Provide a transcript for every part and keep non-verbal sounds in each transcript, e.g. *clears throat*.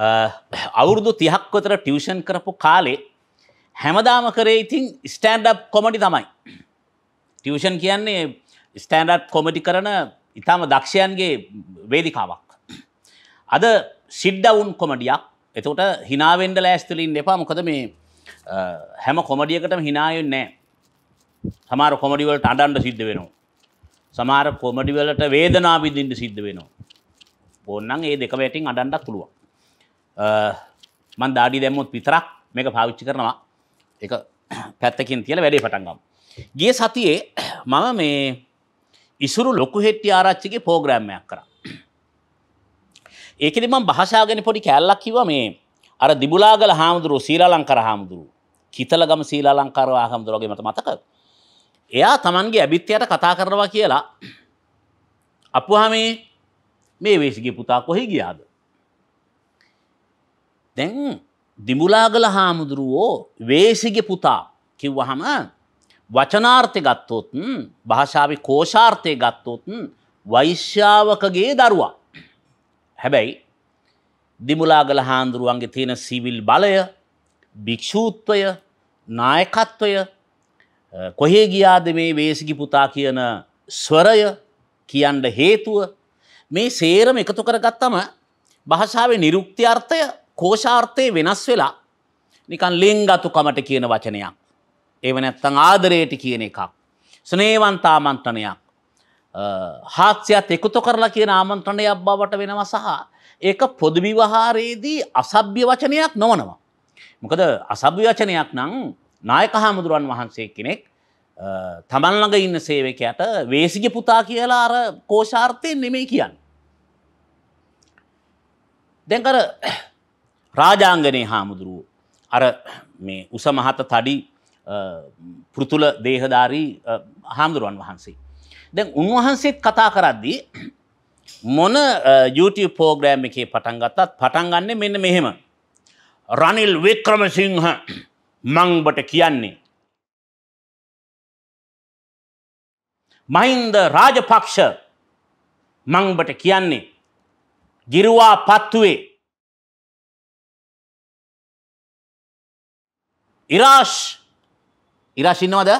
අවුරුදු තිහක්වතර ටියෂන් කරපු කාලේ හැමදාම කරේ ඉතින් ස්ටන්ඩ් කොමඩි තමයි. ටියෂන් කියන්නේ ස්ටන්ඩට් කොමටි කරන ඉතාම දක්ෂයන්ගේ වේදිකාවක්. අද සිඩ්ඩවුන් කොමඩියක් එතකොට හිනාවෙන්ඩ ලෑස්තුලින් එපා මොකද මේ හැම කොමඩියකටම හිනායෙන් නෑ සමාර කොමඩිවලට අඩන්ඩ සිද්ධ වෙනවා. සමාර කොමඩිවලට වේදනාවිදින්ට සිද්ධ වෙනවා. ඔන්නන් ඒ දෙක වැටින් අඩන්ඩක් පුළුවන්. මන් දාඩි දැම්මුත් විතරක් මේක පාවිච්චි කරනවා එක පැත්තකින් තියල වැඩේ පටන්ගම්. ගිය සතියේ මම මේ ඉසුරු ලොකු හෙට්ටි ආරච්චිගේ පෝග්‍රෑම්මයක් කර. ඒකෙදි මම භාෂාගෙන පොඩි කැල්ලක් කිව මේ අර දිබුලාගල හාමුදුරුව සීලාලංකර හාමුදුරුව කිතලගම සීලාලංකාරව හාමුදුරුවගේ මට මතක. එයා තමන්ගේ ඇබිත්්‍යයට කතා කරනවා කියලා අපහම මේ වේශගේ පුතා කොහි ගියාද. දැන් දිමුලාගල හාමුදුරුවෝ වේසිගේ පුතා කිව්වහම වචනාර්ථය ගත්තොත් භාෂාව කෝෂාර්ථය ගත්තොත් වෛශ්‍යාවකගේ දරුවා. හැබැයි දිමුලාගල හාන්දුරුවන්ගේ තියෙන සිවිල් බලය භික්‍ෂූත්වය නායකත්වය කොහේ ගියාද මේ වේසිකි පුතා කියන ස්වරය කියන්න හේතුව මේ සේරම එකතු කරගත්තම භාෂාවේ නිරුක්ති අර්ථය කෝෂාර්ථය වෙනස් වෙලා නිකන් ලිංගතුකමට කියන වචනයක්. ඒව නැත්තං ආදරයට කියන එකක්. ස්නේවන්තා මන්ත්‍රණයක්. හාත්‍යයක්ත් එකුතු කරලා කියන ආමන්ත්‍රණයක් බවට වෙනව සහ. ඒක පොදවිවහාරයේදී අසභ්‍ය වචනයක් නොවනවා. මොකද අසභ්‍ය වචනයක් නං නායක හාමුදුරුවන් වහන්සේ කෙනෙක් තමන්ළඟ ඉන්න සේවකයට වේසිග පුතා කියලා අර කෝෂාර්ථයෙන් නෙමේ කියන්න. දැන්කර රාජාංගනය හාමුදුරුවෝ. අර මේ උසමහත තඩි පෘතුල දේහධාරී හාමුදුරුවන් වහන්සේ. දැන් උන්වහන්සේත් කතා කරද්දී මොන YouTube පෝග්‍රෑම් එකේ පටන් ගත්තත් පටන් ගන්න මෙන්න මෙහෙම. රනිල් වික්‍රමසිංහ මංබට කියන්නේ. මහින්ද රාජපක්ෂ මංබට කියන්නේ. ගිරුවා පත්තුවේ ඉරාශ් ඉරාශ් ඉන්නවද?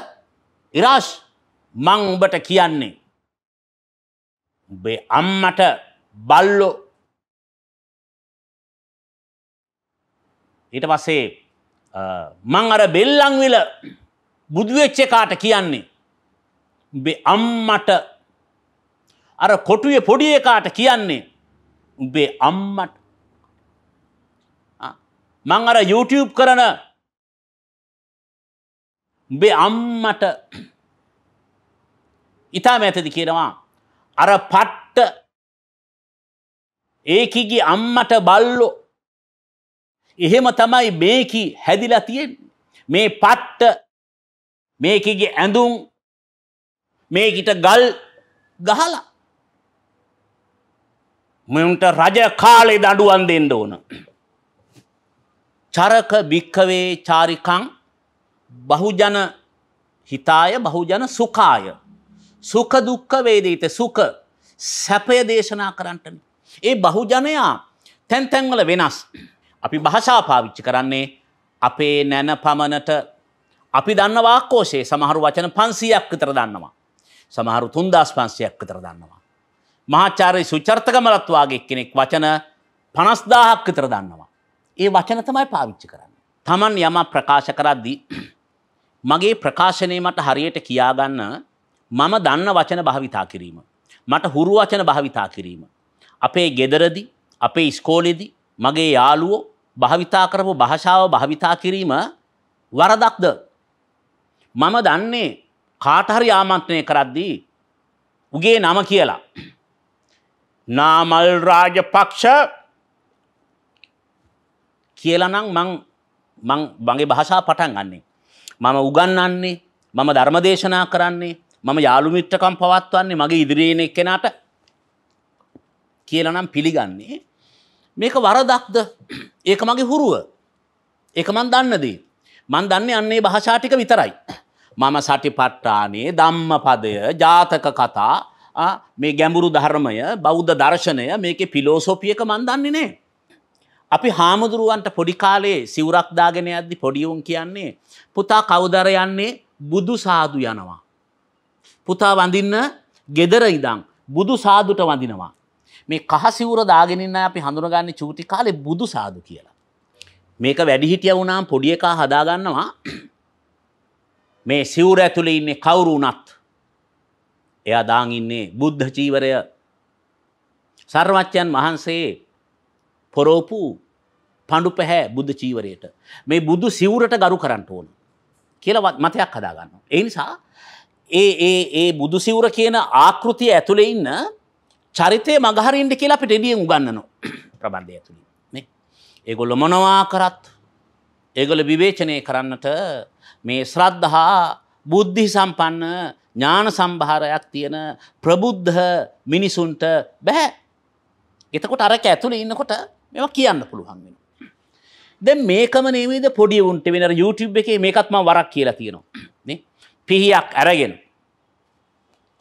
ඉරාශ් මං උඹට කියන්නේ උඹේ අම්මට බල්ලෝ ඊට පස්සේ මං අර බෙල්ලන්විල බුදු වෙච්ච කාට කියන්නේ උඹේ අම්මට අර කොටුවේ පොඩි එකාට කියන්නේ උඹේ අම්මට මං අර YouTube කරන උඹේ අම්මට ඉතාම ඇතදි කියනවා අර පට්ට ඒකිගි අම්මට බල්ලො එහෙම තමයි මේකි හැදිලා තියෙන් මේ පට්ට මේකගේ ඇඳුම් මේකිට ගල් ගහලා මෙන්ට රජ කාලේ දඩුවන් දෙන්න ඕන චරක භික්කවේ චාරිකං බහුජන හිතාය බහුජන සුකාය. සුක දුක්ක වේදීත සුක සැපය දේශනා කරන්නටන. ඒ බහුජනයා තැන්තැන්වල වෙනස්. අපි භාෂා පාවිච්චි කරන්නේ අපේ නැන පමණට අපි දන්න වාක්කෝෂයේ සමහරු වචන පන්සියක් විතර දන්නවා. සමහරු තුන්දස් පන්සියක් විතර දන්නවා. මහාචාරය සුචර්ථකමලත්වාගේ කෙනෙක් වචන පනස්දාහක් විතර දන්නවා. ඒ වචන තමයි පාවිච්චි කරන්න. තමන් යම ප්‍රකාශ කරද්දී මගේ ප්‍රකාශනය මට හරියට කියාගන්න මම දන්න වචන භාවිතා කිරීම. මට හුරු වචන භාවිතා කිරීම. අපේ ගෙදරදි අපේ ඉස්කෝලෙදි මගේ යාළුවෝ භාවිතා කරපු භාෂාව භාවිතා කිරීම වරදක්ද. මම දන්නේ කාටහරි ආමන්ත්‍රණය කරද්දී උගේ නම කියලා. නාමල් රාජපක්ෂ කියලනම් මං මගේ භාෂා පටන් ගන්නේ. මම උගන්වන්නේ මම ධර්මදේශනා කරන්නේ මම යාළුමිත්‍රකම් පවත්වන්නේ මගේ ඉදිරියෙන් එක්කෙනාට කියලා නම් පිළිගන්නේ මේක වරදක්ද ඒක මගේ හුරුව ඒක මන් දන්නදී මන් දන්නේ අන්නේ භාෂා ටික විතරයි මම සටිපට්ඨානේ ධම්මපදය ජාතක කතා මේ ගැඹුරු ධර්මය බෞද්ධ දර්ශනය මේකේ ෆිලොසොෆි එක මන් දන්නේ නැහැ අපි හාමුදුරුවන්ට පොඩිකාලේ සිවරක්දාගෙන ඇද්දි පොඩියුන් කියන්නේ පුතා කවුදර යන්නේ බුදු සාදු යනවා. පුතා වඳින්න ගෙදර ඉදං බුදු සාදුට වඳිනවා. මේ කහසිවර දාගෙනන්න අපි හඳුනගන්න චූටි කාලේ බුදු සාදු කියලා. මේක වැඩිහිටිය වුණම් පොඩිය එකා හදාගන්නවා *clears throat* මේ සිවර ඇතුළේ ඉන්නේ කවුරුනත් එයා දාං ඉන්නේ බුද්ධ චීවරය සර්වච්චයන් වහන්සේ පොරෝපු පණ්ඩු පැහැ බුද්ධ චීවරයට මේ බුදු සිවුරට ගරු කරන්න ඕන කියලවත් මතයක් හදාගන්න. ඒ නිසා ඒ ඒ ඒ බුදු සිවුර කියන ආකෘතිය ඇතුළේ ඉන්න චරිතය මගහරින්ට කියලා අපිට එඩියෙන් උගන්නනවා ප්‍රබන්ධය ඇතුළින් නේ. ඒගොල්ල මොනවා කරත් ඒගොල්ල විවේචනය කරන්නට මේ ශ්‍රද්ධහා බුද්ධි සම්පන්න ඥාන සම්භාරයක් තියෙන ප්‍රබුද්ධ මිනිසුන්ට බැහැ. එතකොට අරක ඇතුළේ ඉන්නකොට මෙවා කියන්න පුළුවන් වෙන. දැ මේකම නේමද පොඩි උන්ට වෙන YouTube එකේ මේකත්ම වරක් කියලා තියෙනවා පිහියක් ඇරගෙන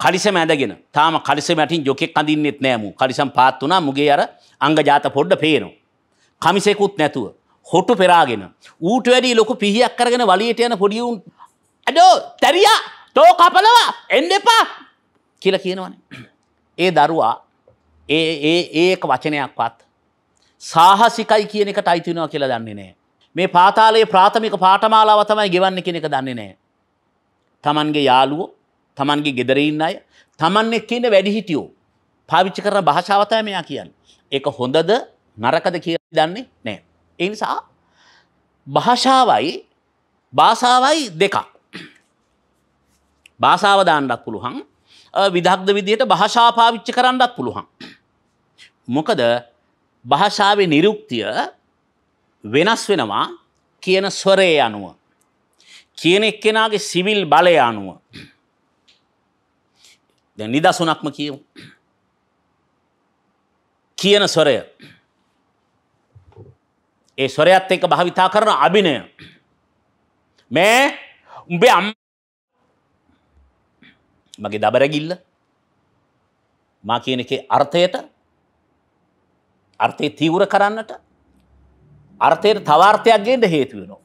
කලිසම ඇදගෙන තාම කලිසම ඇටින් ජොකෙක් කඳින්නෙත් නෑමු කලිසම් පාත් වනා මුගේ අර අංග ජාත පොඩ්ඩ පේනවා. කමිසෙකුත් නැතුව හොටු පෙරාගෙන ඌට වැඩි ලොකු පිහියක් කරගෙන වලියට යන පොඩියුන් ඇඩෝ තැරයා තෝ කපලවා එන්න එපා කියල කියනවන. ඒ දරුවා ඒ ඒක වචනයක් පත් සාහසිකයි කියන එකට අයිතිනවා කියලා දන්නේ නෑ. මේ පාතාලයේ ප්‍රාථමික පාඨමාලාව තමයි ගෙවන්නේ කියන එක දන්නේ නෑ. Tamanගේ යාළුවෝ, Tamanගේ ගෙදර ඉන්න අය, Taman එක්ක ඉන්න වැඩිහිටියෝ පාවිච්චි කරන භාෂාව තමයි මෙයා කියන්නේ. ඒක හොඳද නරකද කියලා දන්නේ නෑ. ඒ නිසා භාෂාවයි භාෂාවයි දෙකක්. භාෂාව දාන්නත් පුළුවන්. විදග්ධ විදියට භාෂා පාවිච්චි කරන්නත් පුළුවන්. මොකද භාෂාවේ නිරුක්තිය වෙනස් වෙනවා කියන ස්වරය අනුව. කියන එක්කෙනගේ සිවිල් බලය අනුව. දැ නිදසුනක්ම කියමු. කියන ස්වරය. ඒ ස්වරයත් එක භාවිතා කරන අභිනය. මේ උඹේ අම් මගේ දබරැගිල්ල මා කියන එකේ අර්ථයට අර්ථය තීවර කරන්නට අර්ථයට තවාර්ථයක් ගේට හේතු වෙනවා.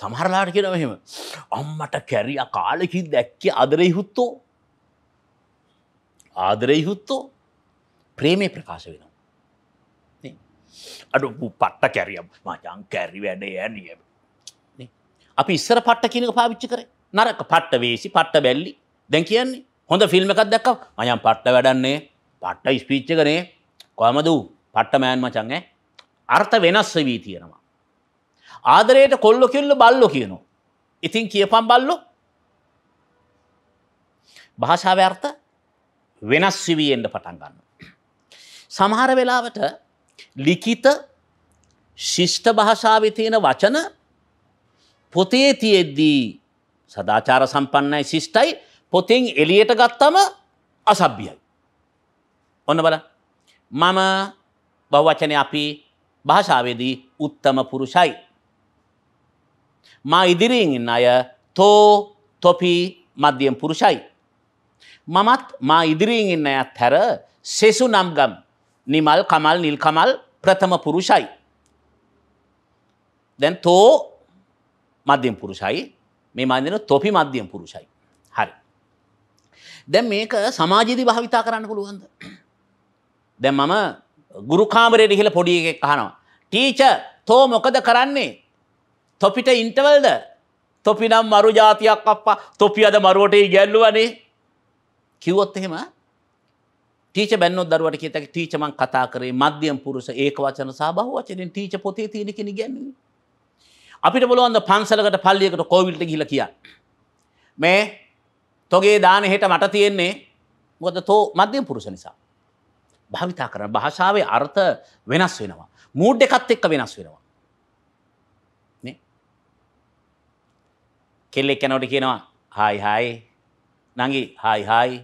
සමහරලාට කියෙන මෙහෙම අම්මට කැරිය කාලෙකි දැක්ක අදරෙහි හුත්තෝ ආදරෙහි හුත්තෝ ප්‍රේමේ ප්‍රකාශ වෙනවා. අඩු පට්ට කැරියම් මචන් කැරි වැඩේ ඇනියම. අපි ඉස්සර පට්ට කියනක පාවිච්චි කරේ නරක පට්ට වේසි පට්ට බැල්ලි දැන් කියන්නේ හොඳ ෆිල්ම් එකක් දැක්කව අයම් පට්ට වැඩන්නේ පට්ට ස්පිච්චකනේ කොමදූ පට්ට මෑන් මචන්ගේ අර්ථ වෙනස්ස වී තියෙනවා. ආදරයට කොල්ලො කිල්ල බල්ලො කියනවා. ඉතින් කියපම් බල්ලො භාෂාව අර්ථ වෙනස් සිවියෙන්ට පටන් ගන්න. සමහර වෙලාවට ලිකිත ශිෂ්ට භාෂාව තියෙන වචන පොතේ තියෙද්දී සදාචාර සම්පන්නයි ශිෂ්ටයි පොතින් එලියට ගත්තම අසභ්‍යයි. ඔන්න බල මම බවචනය අපි භාෂාවේදී උත්තම පුරුෂයි. මා ඉදිරියෙන් ඉන්න අය තෝ තොපි මධ්‍යම් පුරුෂයි. මමත් මා ඉදිරියෙන් ඉන්න අයත් හැර සෙසු නම්ගම් නිමල් කමල් නිල්කමල් ප්‍රථම පුරුෂයි. දැන් තෝ මධ්‍යම් පුරුෂයි මේ මන්දන තොපි මධ්‍යම් පුරුෂයි. හරි. දැන් මේක සමාජයේදී භාවිතා කරන්න පුළුවන්ද? දැන් මම ගුරුකාමරයට ගිහිල්ලා පොඩි එකෙක් අහනවා ටීචර් තෝ මොකද කරන්නේ තොපිට ඉන්ටවල්ද තොපි නම් මරු ජාතියක් අප්පා තොපි අද මරුවට ඉගැල්ලුවනේ කිව්වොත් එහෙම ටීචර් බැන්නොත් දරුවට කියත හැකි ටීචර් මං කතා කරේ මධ්‍යම පුරුෂ ඒක වචන සහ බහු වචනෙන් ටීචර් පොතේ තියෙන කෙනෙක් ඉගැන්වුවේ අපිට බලවන්ද පන්සලකට පල්ලියකට කෝවිල්ට ගිහිල්ලා කියන්න මේ තොගේ දාන හෙට මට තියෙන්නේ මොකද තෝ මධ්‍යම පුරුෂ නිසා භාවිතා කරන භාෂාවේ අර්ථ වෙනස් වෙනවා. මූඩ් එකත් එක්ක වෙනස් වෙනවා. කෙල්ලෙක් කෙනවට කියනවා හායි හායි නඟි හායි හායි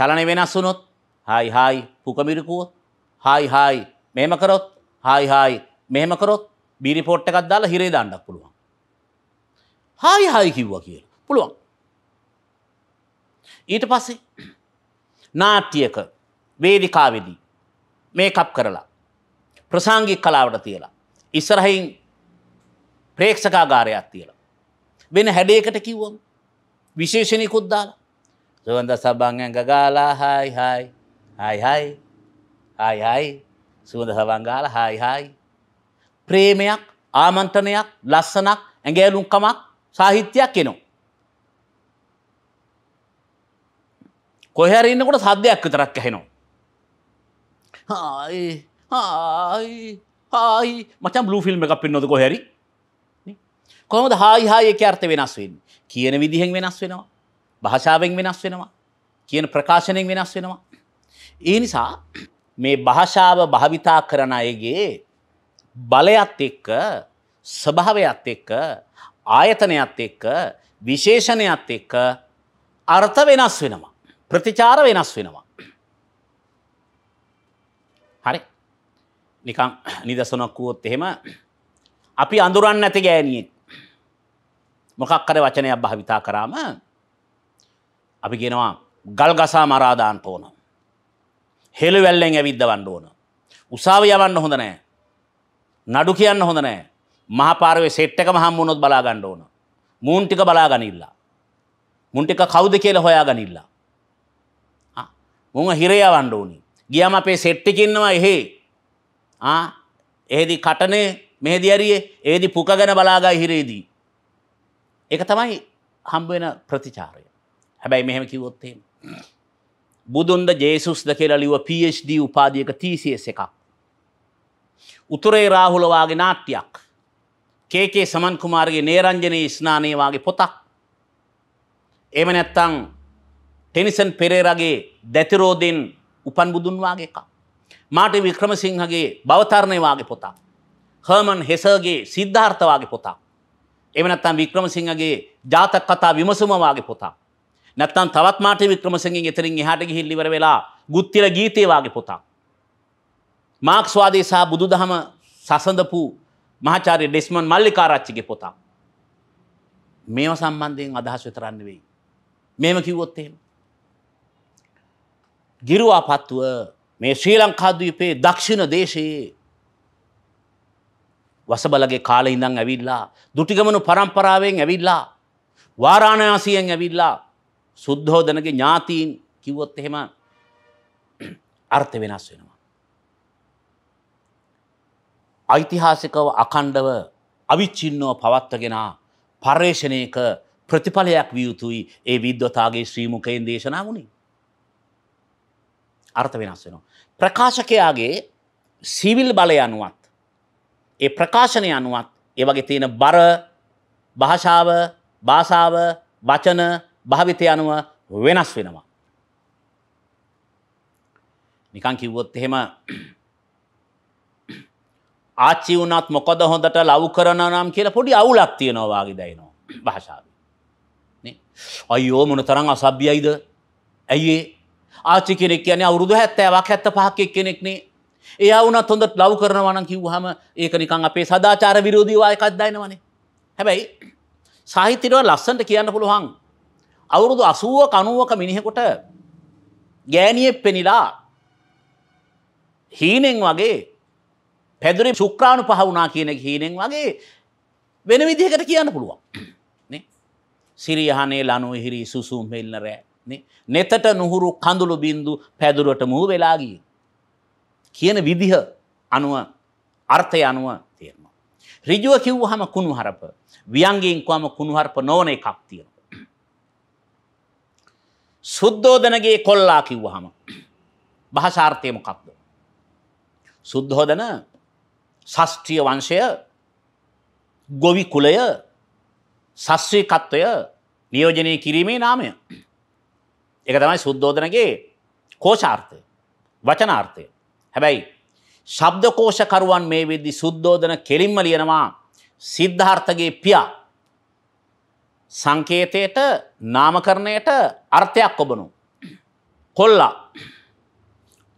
චලනය වෙනස් වුනොත් හායි හායි පුකමිරිකුවොත් හායි හායි මෙහෙම කරොත් හායි හායි මෙහෙම කරොත් බිරිපෝට් එකක් දාලා හිරේ දාන්නක් පුළුවන්. හායි හායි කිව්වා කියලා. පුළුවන්. ඊට පස්සේ නාට්‍යයක වේදිකාවේදී මේකප් කරලා ප්‍රසාංගික කලාවට තියලා ඉස්සරහින් ප්‍රේක්ෂකාගාරයක් තියලා වෙන හැඩයකට කිව්වම විශේෂණයකුත් දාලා සුවඳ සබන් ඇඟ ගාලා හයි හයි හයි හයි හයි හයි සුවඳ සබන් ගාලා හයි හයි ප්‍රේමයක් ආමන්ත්‍රණයක් ලස්සනක් ඇඟෑලුම්කමක් සාහිත්‍යයක් එනවා කොහරන්නකොට සද්‍යයක් විතරක් ඇහෙනවා හායි මචම් බලූ ෆිල්ම් එකක් පින්නොද කොහැරි කොහොමද හායි හායක අර්ථ වෙනස් වෙන්න කියන විදිහෙන් වෙනස් වෙනවා භාෂාවෙන් වෙනස් වෙනවා කියන ප්‍රකාශනයෙන් වෙනස් වෙනවා ඒ නිසා මේ භාෂාව භාවිතා කරන අයගේ බලයත් එක්ක ස්වභාවයත් එක්ක ආයතනයත් එක්ක විශේෂණයත් එක්ක අර්ථ වෙනස් වෙනවා ප්‍රතිචාර වෙනස් වෙනවා හරි නිකං *clears throat* නිදසුනක්කුවොත් එහෙම *clears throat* අපි අඳුරන්න ඇති ගෑනියෙක් මොකක්කර වචනයක් භාවිතා කරාම අපි ගෙනවා ගල් ගසා මරාදාන් ඕන හෙළු වැල්ලෙන් ඇවිද්ද වන්න ඕන උසාව යවන්න හොඳ නෑ නඩු කියන්න හොඳ නෑ මහපාරුවේ සෙට් එක මහම් වුණොත් බලා ගන්න ඕන මූන් ටික බලා ගනිල්ලා මුන්ටික කවුද කියලා හොයා ගනිල්ලා මුං හිරයවන්න ඕනි ගියම අපේ සෙට්ටිකින්නවා එහෙ එහෙදි කටනේ මෙහෙදි ඇරියේ ඒදි පුක ගැන බලාගා හිරේදී. එක තමයි හම්බුවෙන ප්‍රතිචාරය. හැබැයි මෙහෙම කිවොත්තේ. බුදුන්ද ජේසුස්ද කෙරලිව PhD උපාදියක තීසියස් එකක්. උතුරේ රාහුලවාගේ නාට්‍යයක්. කේකේ සමන් කුමාරගේ නේරංජනයේ ස්නානයවාගේ පොතක්. එම නැත්තං ටෙනිසන් පෙරේරගේ දැතිරෝදින් උපන් බුදුන් වගේ එකක්. මාට වික්‍රමසිංහගේ බවතරණය වගේ පොතක්. හර්මන් හෙසර්ගේ සිද්ධාර්ථ වගේ පොතක්. එහෙම නැත්නම් වික්‍රමසිංහගේ ජාතක කතා විමසුම වගේ පොතක්. නැත්නම් තවත් මාට වික්‍රමසිංහෙන් එතනින් එහාට ගිහින් ඉවර වෙලා ගුත්තිල ගීතේ වගේ පොතක්. මාක්ස්වාදී සහ බුදුදහම සසඳපු මහාචාර්ය ඩෙස්මන් මල්ලිකාරච්චිගේ පොතක්. මේව සම්බන්ධයෙන් අදහස් විතරන්න වෙයි. මේම කිව්වොත් එහෙම. ගිරුවාපත්තුව මේ ශ්‍රී ලංකාදීපේ දක්ෂිණ දේශයේ වසබලගේ කාල ඉඳං ඇවිල්ලා දුටිගමනු පරම්පරාවෙන් ඇවිල්ලා වාරාණයාසියෙන් ඇවිල්ලා සුද්ධෝදනගේ ඥාතීන් කිව්වොත් එහෙම *clears throat* අර්ථ වෙනස් වෙනවා. ඓතිහාසිකව අකණ්ඩව අවිච්චින්නෝ පවත්වගෙන පර්ේෂණයක ප්‍රතිඵලයක් වියයුතුයි ඒ විද්වතාගේ ශ්‍රීමුකයෙන් දේශනා වුණේ. අර්ථ වෙනස් වෙනවා. ප්‍රකාශකයාගේ සිවිල් බලය අනුවත් ඒ ප්‍රකාශනය අනුවත් ඒ වගේ තියෙන බර භාෂාව භාෂාව වචන භාවිතය අනුව වෙනස් වෙනවා. නිකන් කිව්වොත් එහෙම ආච්චි වුණත් මොකද හොඳට ලව් කරන නම් කියලා පොඩි අවුලක් තියෙනවා වාගේ දැනෙනවා භාෂාවේ. නේ? අයියෝ මොන තරම් අසභ්‍යයිද? ඇයි ආචි කෙනෙක් කියන්නේ අවුරුදු හැත්තෑවක් හැත්ත පහක් කෙනෙක්නේ එයා වුණත් හොඳට ලව් කරනවනම් කිව්වහම ඒක නිකන් අපේ සදාචාර විරෝධී වායකක් දයනවනේ හැබැයි සාහිත්‍යය ලස්සන්ට කියන්න පුළුවන් අවුරුදු 80ක 90ක මිනිහෙකුට ගෑණියෙක් පෙනිලා හීනෙන් වගේ පැදුරි ශුක්‍රාණු පහ වුණා කියන හීනෙන් වගේ වෙන විදිහකට කියන්න පුළුවන් සිරියහනේ ලනු හිරි සුසුම් හෙල්න්නරෑ නෙතට නුහුරු කඳුළු බින්දු පැදුරට මුහු වෙලාගිය. කියන විදිහ අනුව අර්ථය අනුව තේරනවා. රිජුව කිව් හම කුණු හරප වියන්ගෙන් කොම කුණුහරප නොන එකක් තියෙන. සුද්දෝදනගේ කොල්ලා කිව්ව හම භාසාර්ථයම කක්ද. සුද්ධෝදන ශස්ත්‍රිය වංශය ගොවි කුලය සස්්‍රී කත්වය නියෝජනය කිරීමේ නාමය එක තමයි සුද්දෝධනගේ කෝෂාර්ථය වචනාර්ථය. හැබැයි ශබ්දකෝෂකරුවන් මේ වෙද්දි සුද්දෝධන කෙලින්ම ලියනවා සිද්ධාර්ථගේ පියා සංකේතයට නාමකරණයට අර්ථයක් ඔබනු. කොල්ලා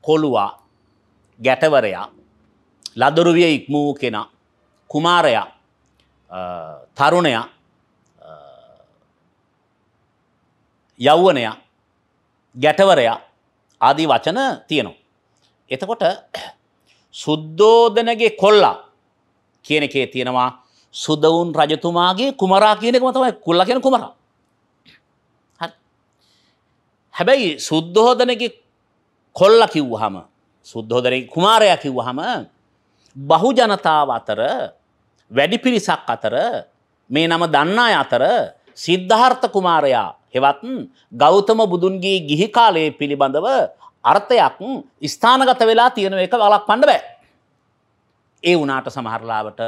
කොළුවා ගැටවරයා ලදරුවිය ඉක්මූ කෙනා කුමාරයා තරුණයා යෞවනයා ගැටවරයා ආදී වචන තියෙනවා. එතකොට සුද්දෝදනගේ කොල්ලා කියන එකේ තියෙනවා සුදවුන් රජතුමාගේ කුමරා කියන එකම තමයි කුල්ලා කියන කුමරා. හරි. හැබැයි සුද්ධෝදනගේ කොල්ලා කිව්වහම සුද්ධෝදනගේ කුමාරයා කිව්වහම බහු ජනතාව අතර වැඩි පිරිසක් අතර මේ නම දන්නා අතර සිද්ධාර්ථ කුමාරයා හෙවත් ගෞතම බුදුන්ගේ ගිහි කාලයේ පිළිබඳව අර්ථයක් ස්ථානගත වෙලා තියෙන එක වලක් පණ්ඩ බෑ. ඒ වනාට සමහරලාවට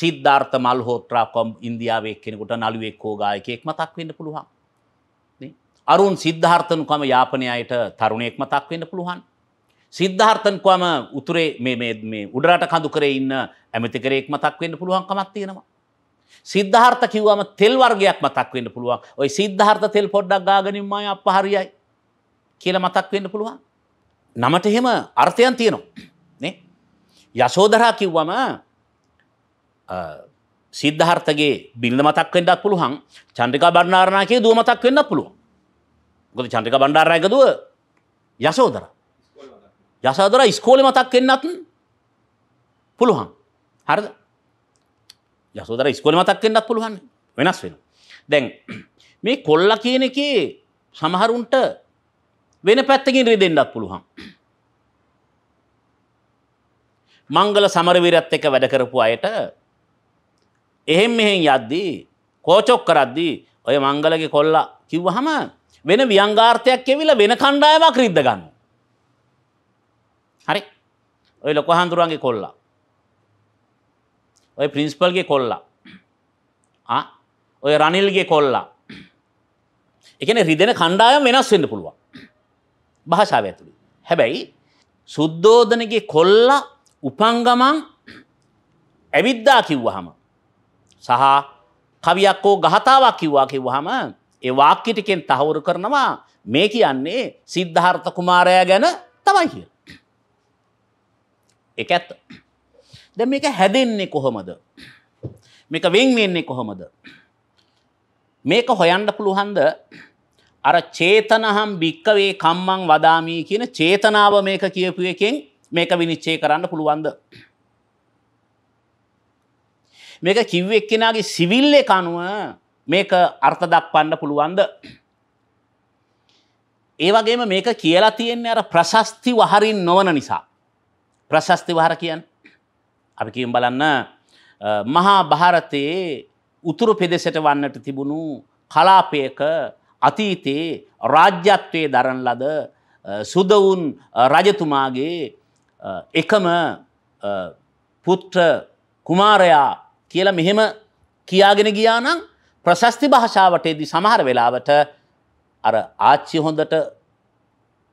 සිද්ධාර්ථ මල් හෝත්‍රාකොම් ඉන්දියාවේ කෙනෙකුට නළුවෙක් හෝගායකයෙක් මතක් වෙන්න පුළුවන්. අරුන් සිද්ධාර්ථනකම යාපනයට තරුණයෙක් මතක් වෙන්න පුළුවන්. සිද්ධාර්ථන්කම උතුරේ උඩරට කඳු කරේ ඉන්න ඇමතිකරෙක් මතක් වෙන්න පුළුවන් කමත් තියෙනවා. සිද්ධාර්ථ කිව්වම තෙල් වර්ගයක් මතක් වෙන්න පුළුවන්. ওই සිද්ධාර්ථ තෙල් පොඩ්ඩක් ගාගෙනින්ම අය අපහරියයි කියලා මතක් වෙන්න පුළුවන්. නමට එහෙම අර්ථයන් තියෙනවා. නේ? යශෝදරා කිව්වම සිද්ධාර්ථගේ බිරිඳ මතක් වෙන්නත් පුළුවන්. චන්ද්‍රිකා බණ්ඩාරනායකගේ දුව මතක් වෙන්නත් පුළුවන්. මොකද චන්ද්‍රිකා බණ්ඩාරනායක දුව යශෝදරා. යශෝදරා ඉස්කෝලේ මතක් වෙන්නත් පුළුවන්. හරිද? යසෝදර ස්කොල මතක් වෙන්නත් පුළුවන් වෙනස් වෙන. දැන් *clears throat* මේ කොල්ල කියන එකේ සමහරුන්ට වෙන පැත්තකින් රිදෙන්නත් පුළුවන්. *clears throat* මංගල සමරවීරත් එක්ක වැඩ කරපු අයට එහෙම් මෙහෙන් යද්දී කෝචොක් කරද්දී ඔය මංගලගේ කොල්ලා කිව්වහම වෙන ව්‍යංගාර්ථයක් ඇවිල්ලා වෙන කණ්ඩායමක් රිද්ද ගන්නවා. හරි. ඔය ලොකහඳුරන්ගේ කොල්ලා ඔය ප්‍රින්ස්පල්ගේ කොල්ලා ඔය රනිල්ගේ කොල්ලා එකන රිදෙන කණ්ඩායම් වෙනස් වෙන්න පුළුවන් භාෂාව ඇතුළි හැබැයි සුද්දෝධනගේ කොල්ලා උපංගමන් ඇවිද්දා කිව්වහම සහ කවියක් හෝ ගහතාවක් කිව්වා කිව්වහම ඒ වාක්‍යටිකෙන් තහවුරු කරනවා මේ කියන්නේ සිද්ධාර්ථ කුමාරයා ගැන තමයි කිය. එක ඇත්ත. ද මේක හැදෙන්නේ කොහොමද මේක වෙන් වෙන්නේ කොහොමද මේක හොයන්න පුළුවන්ද අර චේතනහම් භික්කවේ කම්මං වදාමී කියන චේතනාව මේක කියපු එකෙන් මේක විනිශ්චය කරන්න පුළුවන්ද මේක කිව් එක්කෙනගේ සිවිල් එක අනුව මේක අර්ථ දක්වන්න පුළුවන්ද ඒ වගේම මේක කියලා තියෙන්නේ අර ප්‍රශස්ති වහරින් නොවන නිසා ප්‍රශස්ති වහර කියන්නේ අපි කියම් බලන්න මහා භාරතයේ උතුරු පෙදෙසට වන්නට තිබුණු කලාපයක අතීතයේ රාජ්‍යත්වය දරන ලද සුදවුන් රජතුමාගේ එකම පුත්‍ර කුමාරයා කියලා මෙහෙම කියාගෙන ගියා නම් ප්‍රශස්ති භාෂාවටයේදී සමහර වෙලාවට අර ආච්චි හොඳට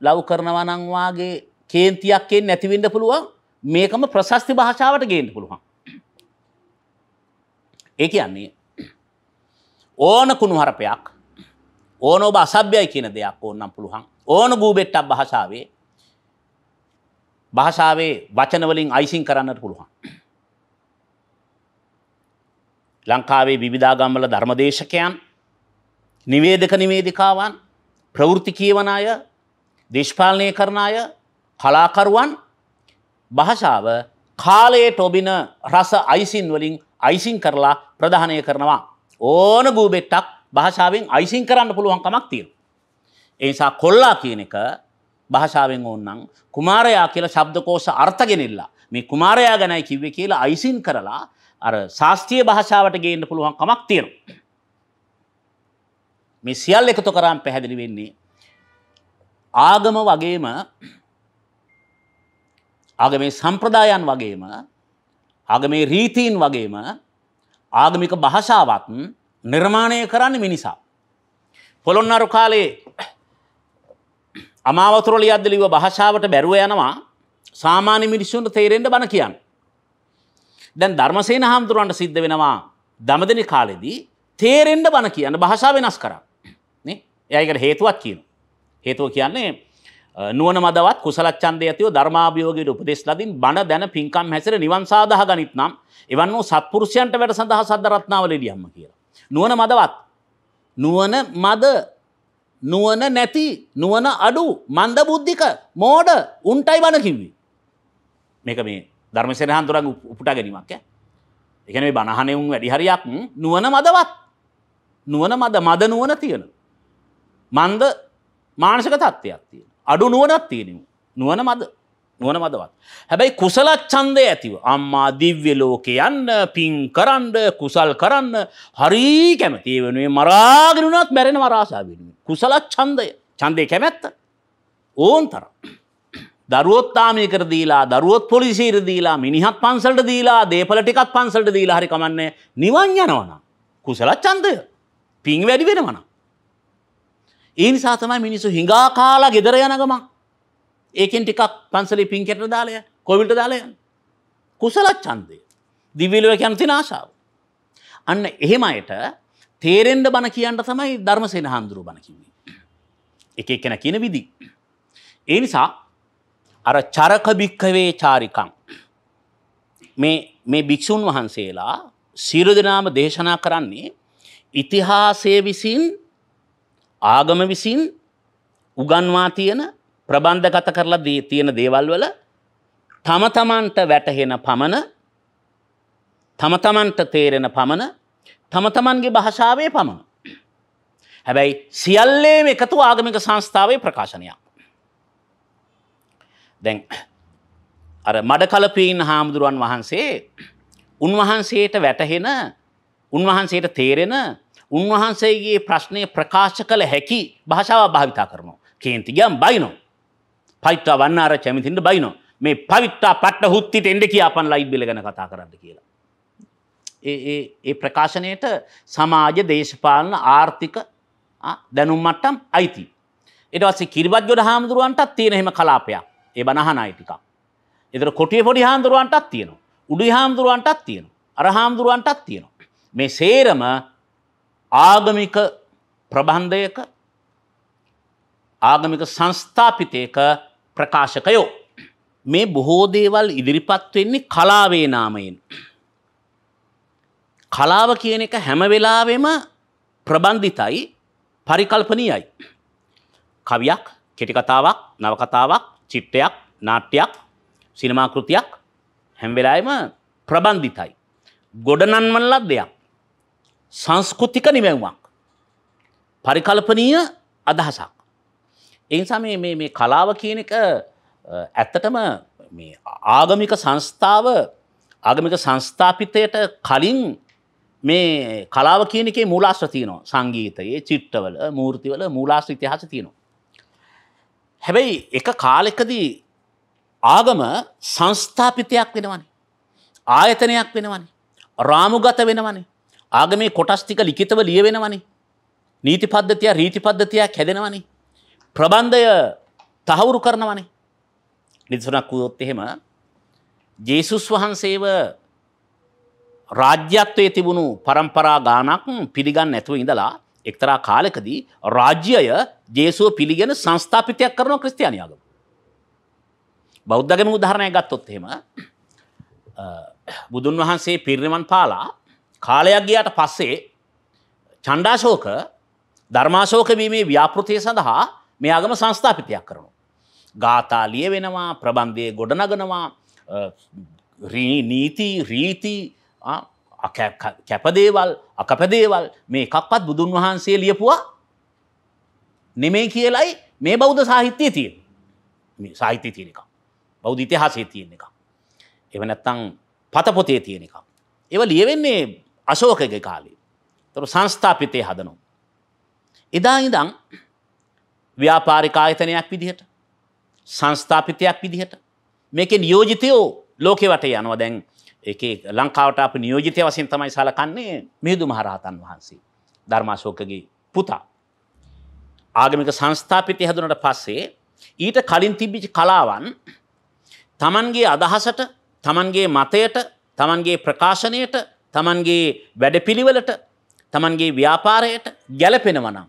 ලව් කරනවා නංවාගේ කේන්තියක් එන්නේ නැතිවෙන්න පුළුවන් මේකම ප්‍රශස්ති භාෂාවට ගේන්න පුළුවන්. ඒ කියන්නේ ඕන කුණුහරපයක් ඕන ඔබ අසභ්‍යයි කියන දෙයක් ඕනම් පුළුවන්. ඕන ගූබෙට්ටක් භාෂාවේ භාෂාවේ වචන වලින් අයිසින් කරන්නට පුළුවන්. ලංකාවේ විවිධාගම්වල ධර්මදේශකයන් නිවේදක නිවේදිකාවන් ප්‍රවෘත්ති කියවන අය දේශපාලනය කරන අය කලාකරුවන් භාෂාව කාලයේ ටොබින රස අයිසින් වලින් අයිසින් කරලා ප්‍රධානය කරනවා. ඕන ගූබෙට්ටක් භාෂාවෙන් අයිසින් කරන්න පුළුවන් කමක් තියෙන. එනිසා කොල්ලා කියන එක භාෂාවෙන් ඕන්නම් කුමාරයා කියලා ශබ්දකෝෂ අර්ථගෙනල්ලා මේ කුමාරයා ගැනයි කිව්වේ කියලා අයිසින් කරලා අර ශාස්ත්‍රීය භාෂාවට ගේන්න පුළුවන් කමක් තියෙනවා. මේ සියල් එකතු කරාම් පැහැදිලි වෙන්නේ ආගම වගේම ආගමේ සම්ප්‍රදායන් වගේම ආගමේ රීතීන් වගේම ආගමික භාෂාවත් නිර්මාණය කරන්න මිනිසා. පොළොන්නරු කාලේ අමාවතුරලි අදලිව භාෂාවට බැරුව යනවා සාමාන්‍ය මිනිස්සුන්ට තේරෙන්ට බණ කියන්න. දැන් ධර්මසේන හාමුදුරුවන්ට සිද්ධ වෙනවා දමදන කාලෙදී තේරෙන්ට බණ කියන්න භාෂාව වෙනස් කරා. ඒයකට හේතුවක් කියන. හේතුව කියන්නේ නුවන මදවත් කුසලච්චන්ද ඇතිව ධර්මාභියෝගයට උපදෙස් ලදින් බණ දැන පින්කම් හැසර නිවන් සාදහ ගනිත් නම් එවන් වූ සත්පුරුෂයන්ට වැඩ සඳහා සද්ධරත්නාවලෙඩියම්ම කියලා. නුවන මදවත් නුවන මද නුවන නැති නුවන අඩු මන්ද බුද්ධික මෝඩ උන්ටයි බණ කිව්වි. මේක මේ ධර්මසෙන හන්තුරන් උපුට ගැනීමක් එකන මේ බණහනෙවුම් වැඩිහරයක් නුවන මදවත් නුවන මද මද නුවන තියෙන. මන්ද මානසික තත්ත්වයක් තියෙන. අඩු නුවනත් තියෙනමු. නුවන මද නුවන මදවත්. හැබැයි කුසලත් චන්දය ඇතිව. අම්මා දිව්‍ය ලෝක යන්න පින් කරන්ඩ කුසල් කරන්න හරී කැමති වනුවේ මරාගෙනුනත් මැරෙන වරාසා වෙනුව. කුසලත් චන්දය චන්දය කැමැත්ත. ඕන් තර. දරුවොත්තාමය කර දීලා දරුවොත් පොලිසිීර දීලා මිනිහත් පන්සල්ට දීලා දේපල ටිකත් පන්සල්ට දීලා හරිකමන්නේ නිවන් යනවනම්. කුසලත් චන්දය පින් වැඩි වෙනවනම්. ඒ නිසා තමයි මිනිස්සු හිඟා කාලා ගෙදර යන ගමන් ඒකෙන් ටිකක් පන්සලේ පින් කැට දාලය කොවිල්ට දාලා යන කුසල ඡන්දය දිව්‍ය ලෝක යන තියෙන ආශාව අන්න එහෙම අයට තේරෙන්න බණ කියන්න තමයි ධර්මසේන හාමුදුරුව බණ කිව්වේ. එක එක්කෙන කියන විදි. ඒ නිසා අර චරක භික්කවේ චාරිකං මේ මේ භික්ෂුන් වහන්සේලා සියලු දෙනාම දේශනා කරන්නේ ඉතිහාසයේ විසින් ආගම විසින් උගන්වා තියෙන ප්‍රබන්ධගත කරලා දී තියෙන දේවල් වල තම තමන්ට වැටහෙන පමණ තම තමන්ට තේරෙන පමණ තම තමන්ගේ භාෂාවේ පමණ හැබැයි සියල්ලේම එකතු ආගමික සංස්ථාවේ ප්‍රකාශනයක් දැන් අර මඩකලපීන් හාමුදුරුවන් වහන්සේ උන්වහන්සේට වැටහෙන උන්වහන්සේට තේරෙන උන්වහන්සේගේ ප්‍රශ්නය ප්‍රකාශ කළ හැකි භාෂාව භාවිතා කරනවා. කේන්ති ගියම් බයිනෝ. පයිත්වා වන්නාර චැමිතින්ට බයිනෝ මේ පවිත්තා පට්ට හුත්තිට එන්ඩ කිය අපන් ලයිට් බිල ගැන කතා කරන්න කියලා. ඒ ප්‍රකාශනයට සමාජ දේශපාලන ආර්ථික දැනුම් මට්ටම් අයිති. එටවස කිරිබත්ගොඩ හාමුදුරුවන්ටත් තියෙන හෙම කලාපයක් ඒ බනහන අයිතිකක්. එතර කොටිය පොඩි හාමුදුරුවන්ටත් තියෙනවා. උඩි හාමුදුරුවන්ටත් තියෙනවා. අර හාමුදුරුවන්ටත් තියෙනවා. මේ සේරම ආගමික ප්‍රබන්ධයක ආගමික සංස්ථාපිතයක ප්‍රකාශකයෝ. මේ බොහෝ දේවල් ඉදිරිපත් වෙන්නේ කලාවේ නාමයෙන්. කලාව කියන එක හැම වෙලාවෙම ප්‍රබන්ධිතයි පරිකල්පනීයයි. කවියක්, කෙටි කතාවක්, නව කතාවක්, චිත්‍රයක්, නාට්‍යයක්, සිනමා කෘතියක් හැම වෙලාවෙම ප්‍රබන්ධිතයි. ගොඩනන්වන ලද්දයක්. සංස්කෘතික නිවැවුමක්. පරිකල්පනීය අදහසක්. එනිසා මේ කලාව කියන එක ඇත්තටම ආගමික සංස්ථාව ආගමික සංස්ථාපිතයට කලින් මේ කලාව කියන එකේ මූලාශ්‍ර තියෙනවා සංගීතයේ චිට්ටවල මූර්තිවල මූලාශ්‍ර ඉතිහාස තියෙනවා. හැබැයි එක කාලෙකදී ආගම සංස්ථාපිතයක් වෙනවනේ. ආයතනයක් වෙනවනේ. රාමුගත වෙනවනේ. ආගමේ කොටස් ටික ලිඛිතව ලියවෙනවනේ. නීති පද්ධතිය රීති පද්ධතියක් හැදෙනවනේ. ප්‍රබන්ධය තහවුරු කරනවනේ. නිදසුනක් වුණොත් එහෙම ජේසුස් වහන්සේව රාජ්‍යත්වයේ තිබුණු પરම්පරා ගානක් පිළිගන්නේ නැතුව ඉඳලා එක්තරා කාලෙකදී රාජ්‍යය ජේසුව පිළිගෙන සංස්ථාපිතයක් කරන ක්‍රිස්තියානි ආගම. බෞද්ධ ආගමේ උදාහරණයක් ගත්තොත් එහෙම බුදුන් වහන්සේ පිරිනිවන් පාලා කාලයක් ගියාට පස්සේ චණ්ඩාශෝක ධර්මාශෝක වීමේ ව්‍යාපෘතිය සඳහා මේ ආගම සංස්ථාපිතයක් කරනවා. ගාථා ලියවෙනවා ප්‍රබන්ධය ගොඩනගනවා නීති රීති කැපදේවල් අකපදේවල් මේ එකක්වත් බුදුන් වහන්සේ ලියපුවා නෙමේ කියලයි මේ බෞද්ධ සාහිත්‍යය තියෙන සාහිත්‍ය තියෙන එක බෞද්ධ ඉතිහාසය තියෙන එක එවනැත්තං පතපොතේ තියෙන එක. ඒව ලියවෙන්නේ අශෝකගේ කාලේ. තොර සංස්ථාපිතය හදනවා. එදා ඉඳං ව්‍යාපාරිකායතනයක් විදිහට සංස්ථාපිතයක් විදිහට මේක නියෝජිතයෝ ලෝකෙ වට යනවා දැන් එක ලංකාවට අප නියෝජිතය වසින් තමයි සලකන්නේ මිහිදු මහරහතන් වහන්සේ ධර්මාශෝකගේ පුතා. ආගමික සංස්ථාපිතය හැදුනට පස්සේ ඊට කලින් තිබ්බිච කලාවන් තමන්ගේ අදහසට තමන්ගේ මතයට තමන්ගේ ප්‍රකාශනයට තමන්ගේ වැඩපිළිවෙලට තමන්ගේ ව්‍යාපාරයට ගැලපෙනවනම්.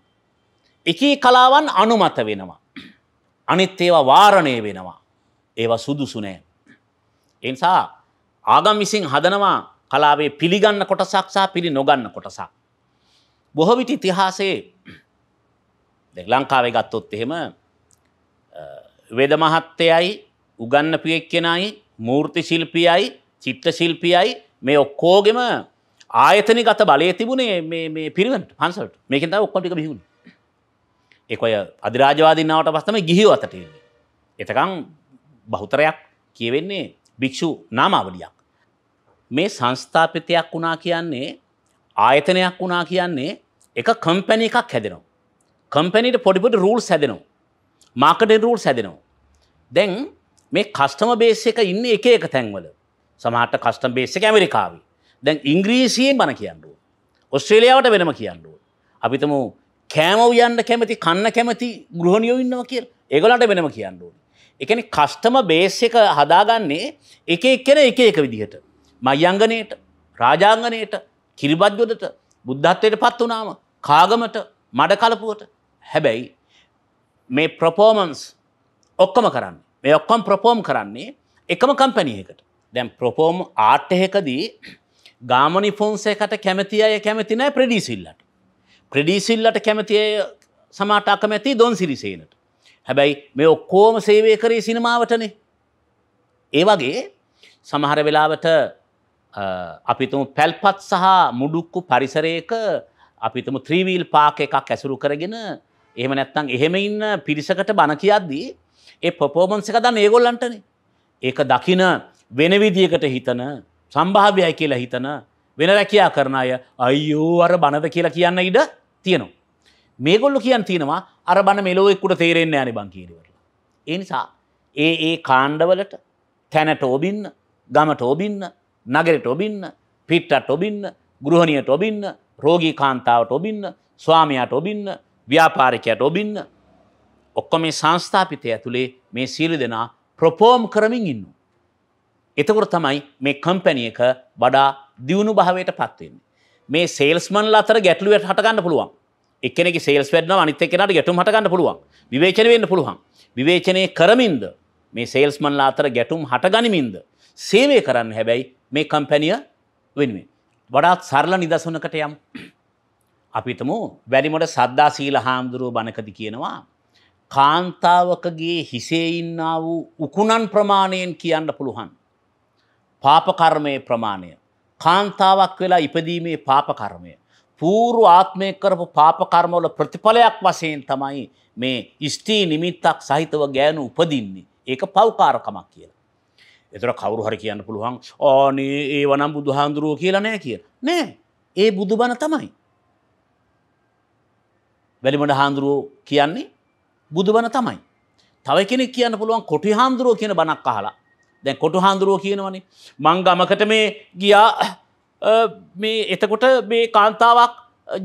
එකී කලාවන් අනුමත වෙනවා. අනිත් ඒවා වාරණය වෙනවා. ඒවා සුදුසුනෑ. එනිසා ආගම් විසින් හදනවා කලාවේ පිළිගන්න කොටසක් සහ පිළි නොගන්න කොටසක්. බොහෝ විට ඉතිහාසයේ ලංකාවේ ගත්තොත් එහෙම වේද මහත්තයයි උගන්නපියෙක් කෙනයි මූර්ති ශිල්පියයි චිත්‍ර ශිල්පියයි මේ ඔක්කෝගෙම ආයතන ගත බලය තිබුණේ මේ පිරිවට පන්සට මේකෙත ඔක්කොටික බිහුණ එකොය අධිරාජවාදින්නාවට පස්සම ගිහිව අතටන්නේ එතකං බහුතරයක් කියවෙන්නේ භික්‍ෂු නාමාවලියක් මේ සංස්ථාපිතයක් වුණා කියන්නේ ආයතනයක් වුණා කියන්නේ එක කම්පැණ එකක් හැදෙනවා කම්පැනට පොඩිපොට රූල් සැදෙනවා මාකඩ රූල් සැදෙනවා දැන් මේ කස්ටම බේස එක ඉන්න එක එක තැන්වල සමහට කස්ටම් බේස් එක ඇමරිකාවි දැන් ඉංග්‍රීසියෙන් බණ කියන්නුව. ඔස්ට්‍රේලියාවට වෙනම කියන්නුව. අපිතම කෑමව යන්න කැමති කන්න කැමති ගෘහණියෝ ඉන්නව කිය ඒගොලට වෙනම කියන්නුව. එකන කස්ටම බේස් එක හදාගන්නේ එක එක්කෙන එක එක විදිහට. මයංගනයට රාජාංගනයට කිරිබද්ගොදට බුද්ධත්වයට පත් වනාම කාගමට මඩ කලපුුවට හැබැයි මේ ප්‍රපෝමන්ස් ඔක්කම කරන්න මේ ඔක්කොම් ප්‍රපෝම් කරන්නේ එකම කම්පැනියකට දැම් ප්‍රපෝම් ආට්ටහකදී ගාමනි ෆෝන්සේකට කැමති අය කැමති නෑ ප්‍රඩිසිල්ලට. ප්‍රඩිසිල්ලට කැමතිය සමාට අකමැති දොන් සිරිසේනට. හැබැයි මේ ඔක්කෝම සේවය කරේ සිනමාවටනේ. ඒ වගේ සමහර වෙලාවට අපිතුම පැල්පත් සහ මුඩුක්කු පරිසරයක අපිතුම ත්‍රීවීල් පාක එකක් ඇසුරු කරගෙන එහෙම නැත්තං එහෙම ඉන්න පිරිසකට බණ කියද්දී ඒ පොපෝමන්ස එක දන්න ඒගොල්ලන්ටන ඒක දකින වෙනවිදිකට හිතන සම්භාව්‍යය කියලා හිතන වෙන රැකයා කරන අය අයෝ අර බණද කියලා කියන්න ඉඩ තියෙනවා. මේගොල්ලු කියන් තියෙනවා අර බණ මෙලෝවෙක්කුට තේරෙන්න යනි බංකීරවරලා. එනිසා ඒ ඒ කාණ්ඩවලට තැනට ඔබින්න ගමට ඔබින්න නගරට ඔබින්න පිට්ටට ඔබින්න ගෘහණියට ඔබින්න රෝගී කාන්තාවට ඔබින්න ස්වාමයාට ඔබින්න ව්‍යාපාරිකයට ඔබින්න ඔක්කො මේ සංස්ථාපිතය ඇතුළේ මේ සීලි දෙනා ප්‍රපෝම් කරමින් ඉන්නවා. එතකොට තමයි මේ කම්පැනිය එක වඩා දියුණු භාවයට පත්වන්නේ. මේ සේල්ස්මන් අතර ගැටලුවට හටගන්න පුළුවන් එකනෙ සේල්ස් වැඩන අනිත කෙනට ගැටුම් හටගන්න පුළුවන් විවේචන වෙන්න පුළුවන් විවේචනය කරමින්ද මේ සේල්ස්මන් අතර ගැටුම් හටගනිමින්ද සේවය කරන්න හැබැයි මේ කම්පැනිය වෙනුවෙන්. වඩාත් සරල නිදසුනකට යම්. අපිතම වැඩිමට සද්දා සීල හාමුදුරුව බණකති කියනවා. කාන්තාවකගේ හිසේ ඉන්නා වූ උකුණන් ප්‍රමාණයෙන් කියන්න පුළුවන්. පාපකර්මයේ ප්‍රමාණය. කාන්තාවක් වෙලා ඉපදීමේ පාපකර්මය. පූරු ආත්මය කරපු පාපකර්මවල ප්‍රතිඵලයක් වශයෙන් තමයි මේ ස්ත්‍රී නිමිත්තක් සහිතව ගෑනු උපදින්නේ. ඒක පව්කාරකමක් කියලා. එතර කවුරු හරි කියන්න පුළුවන් ඕනේ ඒ වනම් බුදුහාන්දුරුව කියලා නෑ කිය. නෑ ඒ බුදුබණ තමයි. වැලිමඩ හාන්දුරුවෝ කියන්නේ බුදුබණ තමයි. තව කෙනෙක් කියන්න පුළුවන් කොටි හාමුදුරුවෝ කියන බණක් අහලා දැන් කොටු හාන්දුරුව කියනවනේ මං ගමකට මේ ගියා මේ එතකොට මේ කාන්තාවක්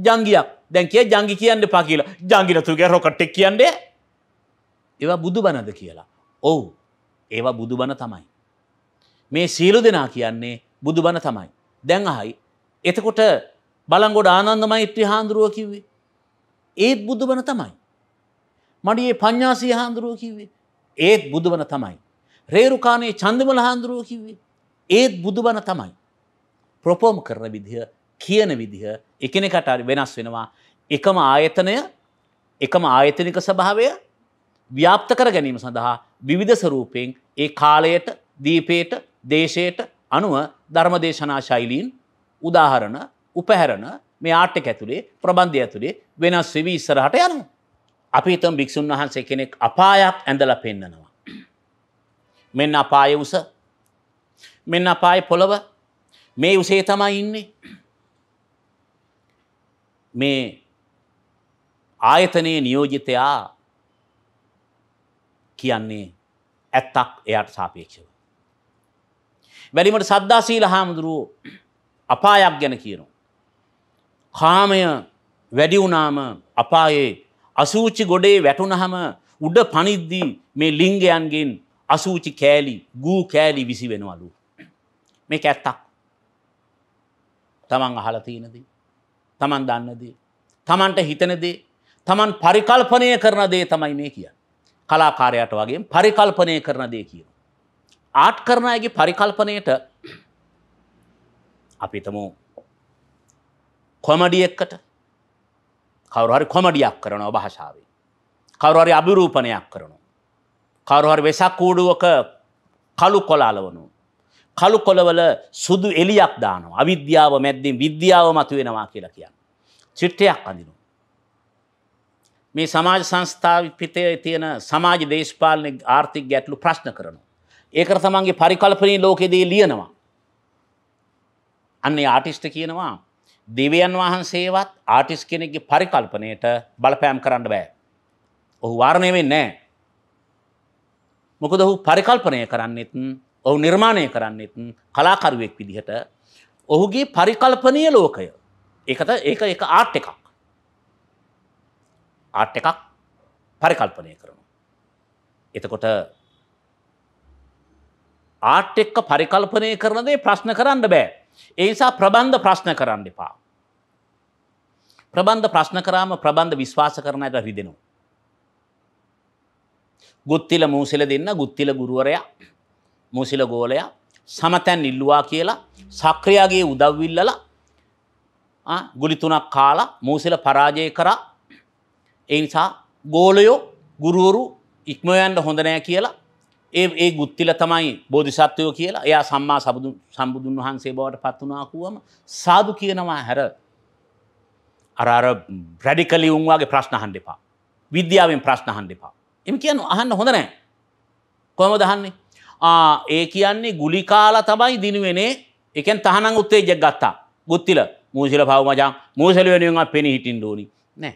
ජංගියක් දැන් කිය ජංගි කියන්න පා කියලා ජංගිනතුගේ රොකට්ටෙක් කියන්ඩේ ඒවා බුදු බණද කියලා ඔවු ඒවා බුදු බණ තමයි මේ සීලු දෙනා කියන්නේ බුදු බණ තමයි දැන් අහයි එතකොට බලංගොඩ ආනන්දමයි ඉත්‍රි හාන්දුරුව කිව්වේ ඒත් බුදු බණ තමයි මඩියේ පඤ්ඥාසී හාන්දුරුව කිව්වේ ඒත් බුදු බණ තමයි රේරුකානේ චන්දමල හාන්දුරුව කිව්වේ. ඒත් බුදුබණ තමයි. ප්‍රොපෝම් කරන විදිහ කියන විදිහ එකනෙකට වෙනස් වෙනවා. එකම ආයතනය එකම ආයතනික ස්භාවය ව්‍යාප්ත කර ගැනීම සඳහා විවිධ ස්වරූපයෙන් ඒ කාලයට දීපයට දේශයට අනුව ධර්මදේශනා ශෛලීන් උදාහරණ උපහැරණ මේ ආට්‍යක ඇතුළේ ප්‍රබන්ධය ඇතුළේ වෙනස් වෙවී ඉස්සරහට යනු. අපි හිතම් භික්‍ෂූන් වහන්සේ කෙනෙක් අපායක් ඇඳල පෙන්න්නනවා. මෙන්න අපාය උස මෙන්න අපාය පොළව මේ උසේ තමයි ඉන්නේ මේ ආයතනයේ නියෝජිතයා කියන්නේ ඇත්තක් එයට සාපේක්ෂව. වැඩිමට සද්දාසීල හාමුදුරුවෝ අපායක් ගැන කියනවා. කාමය වැඩි වුණාම අපායේ අසූචි ගොඩේ වැටුනහම උඩ පනිද්දී මේ ලිංගයන්ගෙන් අසූචි කෑලි ගූ කෑලි විසි වෙනවලු මේ ඇත්තක් තමන් අහලතියනදී තමන් දන්නදී තමන්ට හිතනදේ තමන් පරිකල්පනය කරන දේ තමයි මේ කිය කලාකාරයට වගේ පරිකල්පනය කරන දේ කියන ආට් කරනයගේ පරිකල්පනයට අපිතම කොමඩියක්කට කවරහරි කොමඩියක් කරනවා භාෂාවේ කවරහරි අභිරූපණයක් කරනවා කවරුහරි වෙසක් කූඩුවක කළු කොලාලවනු. කළු කොළවල සුදු එලියක් දානවා අවිද්‍යාව මැද්දින් විද්‍යාව මතු වෙනවා කියලා කියන්න. චිට්ටයක් අඳිනු. මේ සමාජ සංස්ථාපිතය තියෙන සමාජ දේශපාලන ආර්ථික ගැටලු ප්‍රශ්න කරනවා. ඒකර තමන්ගේ පරිකල්පනී ලෝකෙදී ලියනවා. අන්නේ ආටිස්ට කියනවා දෙවියන් වහන්සේවත් ආටිස් කෙනෙක්ගේ පරිකල්පනයට බලපෑම් කරන්න බෑ. ඔහු වාරණය වෙන්නේ නෑ. මොකද ඔහු පරිකල්පනය කරන්නෙත් ඔහු නිර්මාණය කරන්නෙත් කලාකරුවෙක් විදිහට ඔහුගේ පරිකල්පනය ලෝකය ඒකත ඒක එක ආට් එකක් ආට් එකක් පරිකල්පනය කරනු. එතකොට ආට් එක්ක පරිකල්පනය කරනදේ ප්‍රශ්න කරන්න බෑ ඒසා ප්‍රබන්ධ ප්‍රශ්න කරන්න එපා. ප්‍රබන්ධ ප්‍රශ්න කරාම ප්‍රබන්ධ විශ්වාස කරන ඇයට රිදෙනවා. ගුත්තිල මූසිල දෙන්න ගුත්තිල ගුරුවරයා මූසිල ගෝලයා සමතැන් ඉල්ලුවා කියලා සක්‍රියාගේ උදව්විල්ලල ගුලි තුනක් කාලා මූසිල පරාජය කරා ඒ නිසා ගෝලයෝ ගුරුවරු ඉක්මයන්ට හොඳ නෑ කියලා ඒ ඒ ගුත්තිල තමයි බෝධිසත්වයෝ කියලා එයා සම්මා සබුදු සම්බුදුන් වහන්සේ බවට පත්වනා වුවම සාදු කියනවා හැර අර අර බ්‍රැඩිකලි උන්වාගේ ප්‍රශ්න හන් දෙපා විද්‍යාවෙන් ප්‍රශ්න හන් දෙපා එම කියන්න අහන්න හොඳ නෑ කොම දහන්නේ ඒ කියන්නේ ගුලිකාල තමයි දිනුවෙනේ එකන් තහනම් උත්තේ ජක් ගත්තා ගුත්තිල මූසිල පව මජා මූසල වෙනුවෙන් පෙනි හිටින් දෝනි නෑ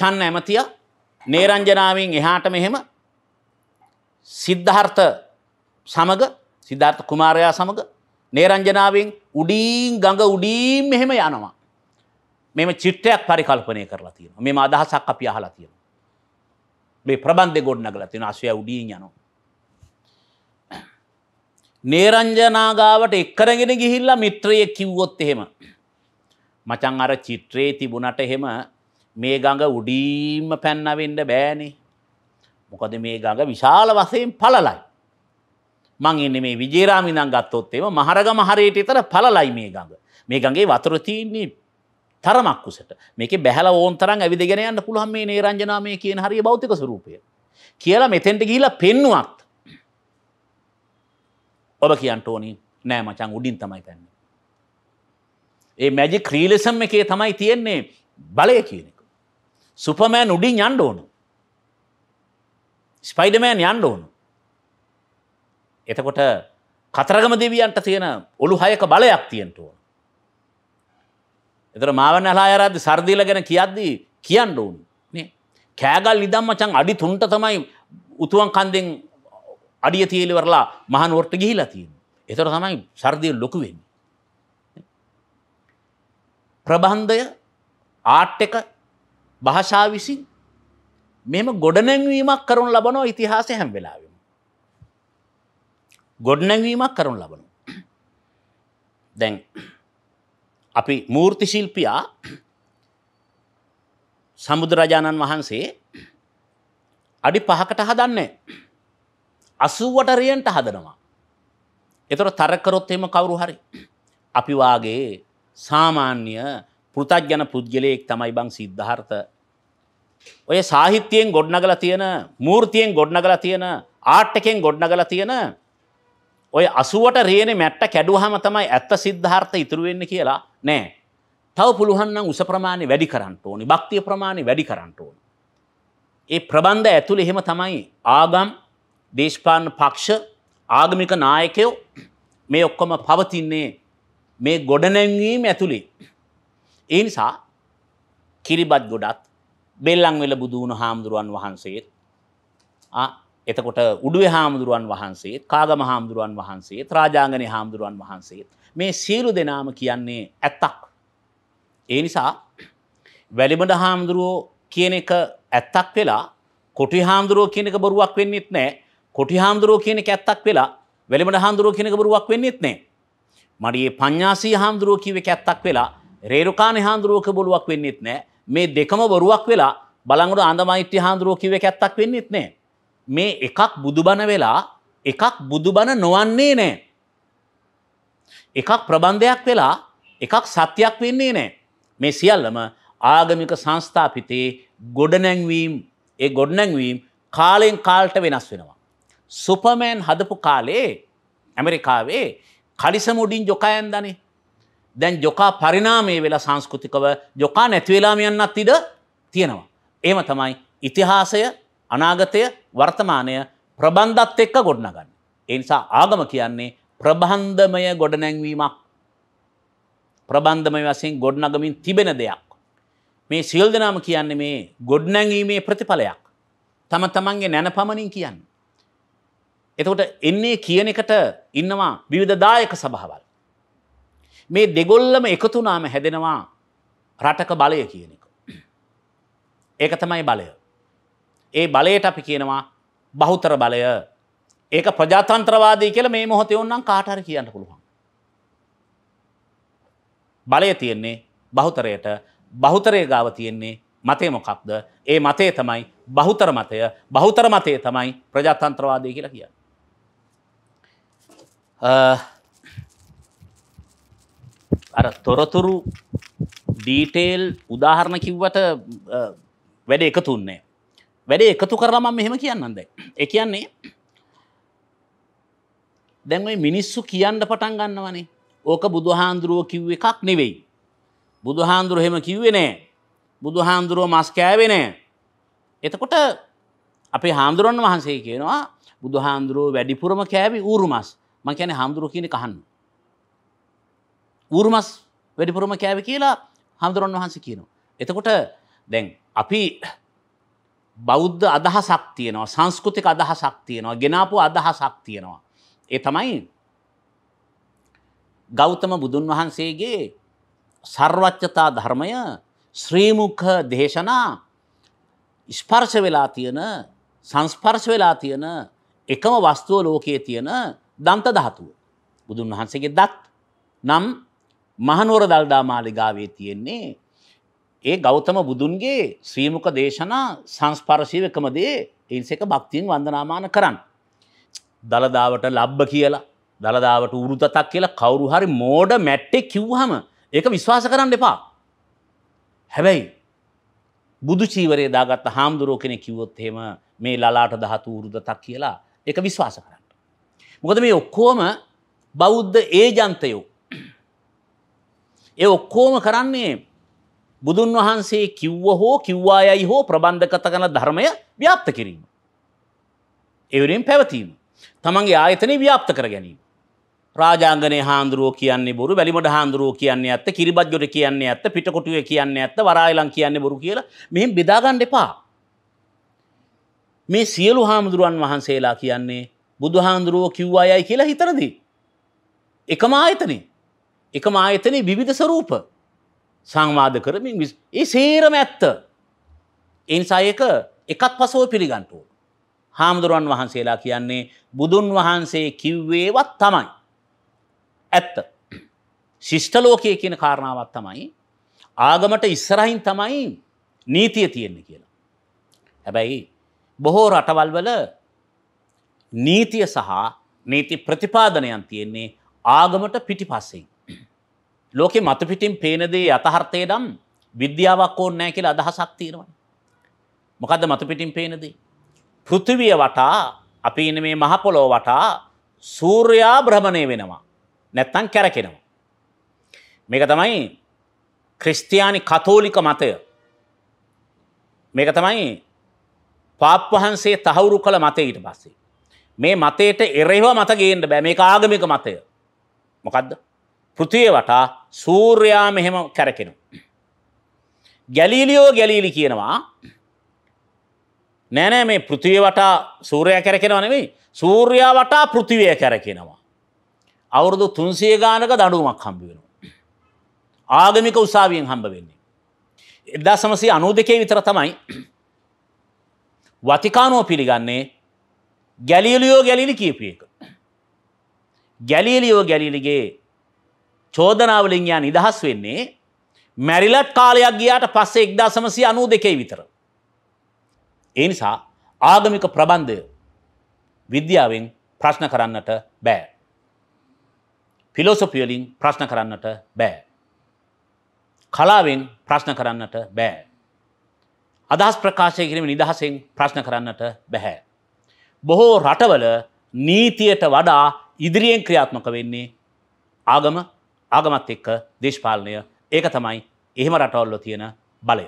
චන්න ඇමතිය නේරංජනාවෙන් එහාට මෙහෙම සිද්ධාර්ථ සමග සිද්ධාර්ථ කුමාරයා සමග නේරංජනාවෙන් උඩීන් ගඟ උඩීම් මෙහෙම යනවා මෙම චිත්‍රයක් පරිකල්පනය කරලා තියෙන මෙම අදහසක් අපි අහලා තියෙන මේ ප්‍රබන්ධ ගොඩ්නගලා තියෙන අසය උඩින් යනවා නේරංජනාගාවට එක්කරගෙන ගිහිල්ලා මිත්‍රයෙක් කිව්වොත් එහෙම මචං අර චිත්‍රයේ තිබුණට එහෙම මේ ගඟ උඩීම පැන්නවෙන්න බෑනේ මොකද මේ ගඟ විශාල වසයෙන් පලලයි මං එන්න මේ විජේරාමිනං ගත්තොත්තේම මහරග මහරයට තර පලලයි මේ ගඟ මේ ගඟේ වතුර තියන්නේ තරමක් උසට මේක බැහල ඕන්තරන් ඇවිදගෙන යන්න පුළුවන් මේ නේරංජනාමය කියන හරිය භෞතික ස්වරූපය කියලා මෙතෙන්ට ගිහිලා පෙන්නුවත් ඔබ කියන්න ඕනි නෑ මචං උඩින් තමයි පැන්නේ. ඒ මැජි ක්‍රීලෙසම් එකේ තමයි තියෙන්නේ බලය කියන එක. සුපමෑන් උඩින් යන්න ඕනු. ස්පයිඩමෑන් යන්න ඕනු. එතකොට කතරගම දෙවියන්ට තියෙන ඔළු හයක බලයක් තියෙන්ට ඕන. එතර මාවන හලායරද සර්දීල ගැන කියද්දී කියන්න ඕන් කෑගල් ඉදම් මචන් අඩි තුන්ට තමයි උතුවන් කන්දෙන් අඩිය තියලි වරලා මහනුවරට ගිහිලා තියෙන. එතර තමයි සර්දිය ලොකු වෙන්න. ප්‍රබන්ධය ආට් එක භාෂා විසින් මෙම ගොඩනැවීමක් කරුන් ලබනවා ඉතිහාසය හැම් වෙලාවෙම. ගොඩනැවීමක් කරුන් ලබනු. දැන් අපි මූර්ති ශිල්පියා සමුදුරජාණන් වහන්සේ අඩි පහකට හදන්නේ. අසුවට රියන්ට හදනවා. එතොට තරකරොත් එම කවුරු හරි. අපි වාගේ සාමාන්‍ය පෘතජ්ජන පුද්ගලයෙක් තමයි බං සිද්ධාර්ථ. ඔය සාහිත්‍යයෙන් ගොඩ්නගල තියෙන මූර්තියෙන් ගොඩ්නගල තියෙන ආට්ටකෙන් ගොඩ්නගල තියෙන ඔය අසුවට රේන මැට්ට කැඩුහම තමයි ඇත්ත සිද්ධාර්ථ ඉතුරුවෙන්න කියලා නෑ තව පුළුවන්නම් උස ප්‍රමාණය වැඩි කරන්න ඕනි භක්තිය ප්‍රමාණය වැඩි කරන්න ඕන. ඒ ප්‍රබන්ධ ඇතුළ එහෙම තමයි ආගම් දේශපාන පක්ෂ ආගමික නායකයෝ මේ ඔක්කොම පවතින්නේ මේ ගොඩනැංවීම ඇතුළේ. ඒ නිසා කිරිබත් ගොඩත් බෙල්ලං වෙල බුදුුණු හාමුදුරුවන් වහන්සේ එතකොට උඩුවේ හාමුදුරුවන් වහන්සේ කාගම හාමුදුරුවන් වහන්සේ රාජාගනය හාමුදුරුවන් වහන්සේත් මේ සියලු දෙනාම කියන්නේ ඇත්තක්. ඒ නිසා වැලිබඳ හාමුදුරුවෝ කියන එක ඇත්තක් වෙලා කොටි හාමුදුරුවෝ කියන එක බොරුවක් වෙන්නෙත් නැහැ. කොටි හාමුදුරුවෝ කියන එක ඇත්තක් වෙලා වැලිබඳ හාමුදුරුවෝ කියන එක බොරුවක් වෙන්නෙත් නැහැ. මඩියේ පඤ්ඤාසී හාමුදුරුවෝ කිව්ව එක ඇත්තක් වෙලා රේරුකාණේ හාමුදුරුවෝක බොරුවක් වෙන්නෙත් නැහැ. මේ දෙකම බොරුවක් වෙලා බලංගොඩ ආන්දමෛත්‍ය හාමුදුරුවෝ කිව්ව එක ඇත්තක් වෙන්නෙත් නැහැ. මේ එකක් බුදුබණ වෙලා එකක් බුදුබණ නොවන්නේ නැහැ. එකක් ප්‍රබන්ධයක් වෙලා එකක් සත්‍යයක් වෙන්නේ නෑ. මේ සියල්ලම ආගමික සංස්ථාපිතයේ ගොඩනැංවීම් ඒ ගොඩනැංවීම් කාලයෙන් කාල්ට වෙනස් වෙනවා. සුපමෑන් හදපු කාලේ ඇමරිකාවේ කලිසමුඩින් ජොකායන් දනේ. දැන් ජොකා පරිනාමය වෙලා සංස්කෘතිකව ජොකා නැතිවෙලාමියන්නත් ඉඩ තියෙනවා. ඒම තමයි ඉතිහාසය අනාගතය වර්තමානය ප්‍රබන්ධත් එක්ක ගොඩනගන්න. එනිසා ආගම කියන්නේ ප්‍රබන්ධමය ගොඩනැංවීමක් ප්‍රබන්ධමය වසයෙන් ගොඩ්නගමින් තිබෙන දෙයක්. මේ සිල් දෙනාම කියන්නේ මේ ගොඩ්නැංවීමේ ප්‍රතිඵලයක් තම තමන්ගේ නැන පමණින් කියන්න. එතකොට එන්නේ කියන එකට ඉන්නවා විවිධදායක සභහවල්. මේ දෙගොල්ලම එකතුනාම හැදෙනවා රටක බලය කියන එක. ඒක තමයි බලය. ඒ බලයට අපි කියනවා බහුතර බලය ඒක ප්‍රජාතන්ත්‍රවාදී කියල මේ මොහොතේ ඔන්නම් කාටර කියන්න පුළුවන්. බලය තියෙන්නේ බහුතරයට බහුතරය ගාව තියෙන්නේ මතේ මොකක්ද ඒ මතේ තමයි බහුතර මතය බහුතර මතය තමයි ප්‍රජාතන්ත්‍රවාදී කියලා කිය. අර තොරතුරු ඩීටේල් උදාහරණ කිව්වට වැඩ එකතුන්නේ. වැඩ එකතු කරලා මම මෙහෙම කියන්නන්ද. එක කියන්නේ දැන් ওই මිනිස්සු කියන්න පටන් ගන්නවනේ. ඕක බුදුහාඳුරුව කිව් එකක් නෙවෙයි. බුදුහාඳුරුව එහෙම කිව්වේ නෑ. බුදුහාඳුරුව මස් කෑවේ නෑ. එතකොට අපේ හාමුදුරුවන් වහන්සේ කියනවා බුදුහාඳුරුව වැඩිපුරම කෑවේ ඌරු මස්. මං කියන්නේ හාමුදුරුව කියන කහන්න. ඌරු මස් වැඩිපුරම කෑවේ කියලා හාමුදුරුවන් වහන්සේ කියනවා. එතකොට දැන් අපි බෞද්ධ අදහසක් තියෙනවා සංස්කෘතික අදහසක් තියෙනවා ගෙනාපු අදහසක් තියෙනවා ඒ තමයි ගෞතම බුදුන් වහන්සේගේ සර්වච්ඡතා ධර්මය ශ්‍රීමුඛ දේශනා ස්පර්ශ වෙලා තියෙන සංස්පර්ශ වෙලා තියෙන එකම වස්තුව ලෝකයේ තියෙන දන්ත ධාතුව. බුදුන් වහන්සේගේ දත් නම් මහනුවර දල්දා මාලිගාවේ තියෙන්නේ ඒ ගෞතම බුදුන්ගේ ශ්‍රීමුක දේශනා සංස්පර්ශීව එකම දේ එයින්සක භක්තියෙන් වන්දනාමාන කරන්න. දළදාවට ලබ්බ කියලා දළදාවට උරුතතක් කියලා කවුරු හරි මෝඩ මැට්ටෙක් කිව්වහම ඒක විශ්වාස කරන්න එපා. හැබැයි බුදු චීවරේ දාගත්ත හාමුදුරුව කෙනෙක් කිව්වොත් එහෙම මේ ලලාට දහතු උරුදතක් කියලා ඒක විශ්වාස කරන්න. මොකද මේ ඔක්කොම බෞද්ධ ඒජන්තයෝ. ඒ ඔක්කෝම කරන්නේ බුදුන් වහන්සේ කිව්ව හෝ කිව්වා යයි හෝ ප්‍රබන්ධ කත කන ධර්මය ව්‍යාප්ත කිරීම. එවරෙන් පැවතීම. තමන්ගේ ආයතනය ව්‍යාප්ත කර ගැනීම. රාජාංගනය හාන්දුරුව කියන්නේ බොරු වැලිමට හාන්දුරුව කියන්නේ ඇත්ත කිරිබද්ජොට කියන්නේ ඇත්ත පිටකොටුව කියන්නේ ඇත්ත වරායලං කියන්නේ බොරු කියලා මෙ බෙදාගණ්ඩ එපා. මේ සියලු හාමුදුරුවන් වහන්සේලා කියන්නේ බුදු හාන්දුරුවෝ කිව්ව අයයි කියලා හිතරදී. එකම ආයතනය එකම ආයතනය විවිධ සරූප සංවාධ කරමින් ඒ සේරම ඇත්ත එන්සායක එකත් පසෝ පිළිගන්ටුව. හාමුදුරුවන් වහන්සේලා කියන්නේ බුදුන් වහන්සේ කිව්වේවත් තමයි. ඇත්ත. ශිෂ්ටලෝකය කියන කාරණාවත් තමයි. ආගමට ඉස්සරහින් තමයි නීතිය තියෙන්නේ කියලා. හැබැයි බොහෝ රටවල්වල නීතිය සහ නීති ප්‍රතිපාදනයන් තියෙන්නේ ආගමට පිටිපස්සෙන්. ලෝකෙ මතපිටින් පේනදේ යථහර්ථය නම් විද්‍යාවක් ඕන්නෑ කියලා අදහසක් තියෙනවා. මොකද මතපිටින් පේනදී. පෘථිවිය වටා අපි ඉන්න මේ මහ පොළොව වටා සූර්යා භ්‍රමණය වෙනවා. නැත්තම් කැරකෙනවා. මේක තමයි ක්‍රිස්තියානි කතෝලික මතය. මේක තමයි පාප් වහන්සේ තහවුරු කළ මතය ඊට පස්සේ. මේ මතයට එරෙහිව මත ගේන්න බෑ මේක ආගමික මතය. මොකද්ද? පෘථිවිය වටා සූර්යා මෙහෙම කැරකෙනවා. ගැලීලියෝ ගැලීලි කියනවා නෑනෑ මේ පෘතිය වටා සූරය කැරකෙනව නෙවෙයි සූර්යා වටා පෘතිවය කැරකෙනවා. අවුරුදු තුන්සිය ගානක දඩුවමක් හම්බිවෙන. ආගමික උසාවියෙන් හම්බ වෙන්නේ. එදා සමසය අනූ දෙකේ විතර තමයි වතිකානුව පිළිගන්නේ ගැලියලියෝ ගැලිලි කියපු එක. ගැලියලියෝ ගැලිලිගේ චෝදනාවලින් යා නිදහස් වෙන්නේ මැරිලට් කාලයක් ගියාට පස්සේ එක්දා සමසය අනූ දෙකේ විතර. ඒ නිසා ආගමික ප්‍රබන්ධය විද්‍යාවෙන් ප්‍රශ්න කරන්නට බෑ. ෆිලෝසොපියලින් ප්‍රශ්න කරන්නට බෑ. කලාවෙන් ප්‍රශ්න කරන්නට බෑ. අදහස් ප්‍රකාශය කිරීම නිදහසෙන් ප්‍රශ්න කරන්නට බැහැ. බොහෝ රටවල නීතියට වඩා ඉදිරියෙන් ක්‍රියාත්මක වෙන්නේ ආගම ආගමත් එක්ක දේශපාලනය ඒක තමයි එහෙම රටවල්ල තියෙන බලය.